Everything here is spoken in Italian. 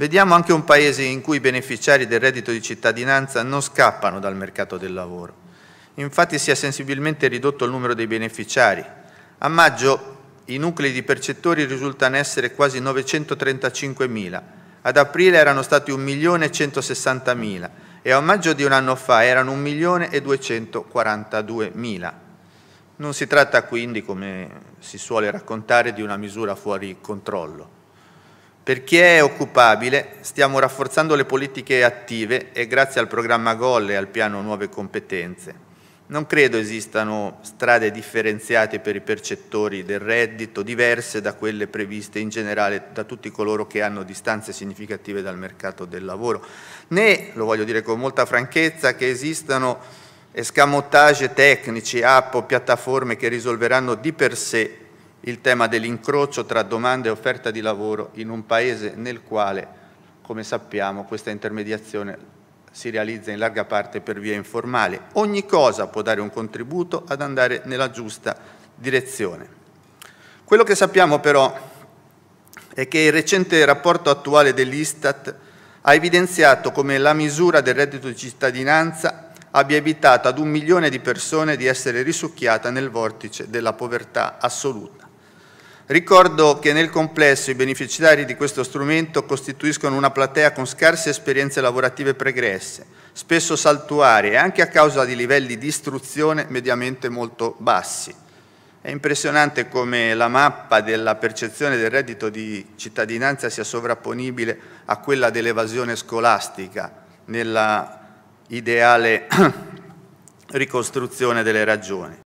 Vediamo anche un paese in cui i beneficiari del reddito di cittadinanza non scappano dal mercato del lavoro. Infatti si è sensibilmente ridotto il numero dei beneficiari. A maggio i nuclei di percettori risultano essere quasi 935.000, ad aprile erano stati 1.160.000 e a maggio di un anno fa erano 1.242.000. Non si tratta quindi, come si suole raccontare, di una misura fuori controllo. Per chi è occupabile stiamo rafforzando le politiche attive e grazie al programma GOL e al piano Nuove Competenze. Non credo esistano strade differenziate per i percettori del reddito diverse da quelle previste in generale da tutti coloro che hanno distanze significative dal mercato del lavoro, né, lo voglio dire con molta franchezza, che esistano escamotage tecnici, app o piattaforme che risolveranno di per sé il tema dell'incrocio tra domanda e offerta di lavoro in un paese nel quale, come sappiamo, questa intermediazione si realizza in larga parte per via informale. Ogni cosa può dare un contributo ad andare nella giusta direzione. Quello che sappiamo però è che il recente rapporto attuale dell'Istat ha evidenziato come la misura del reddito di cittadinanza abbia evitato ad un milione di persone di essere risucchiata nel vortice della povertà assoluta. Ricordo che nel complesso i beneficiari di questo strumento costituiscono una platea con scarse esperienze lavorative pregresse, spesso saltuarie, anche a causa di livelli di istruzione mediamente molto bassi. È impressionante come la mappa della percezione del reddito di cittadinanza sia sovrapponibile a quella dell'evasione scolastica nella ideale ricostruzione delle ragioni.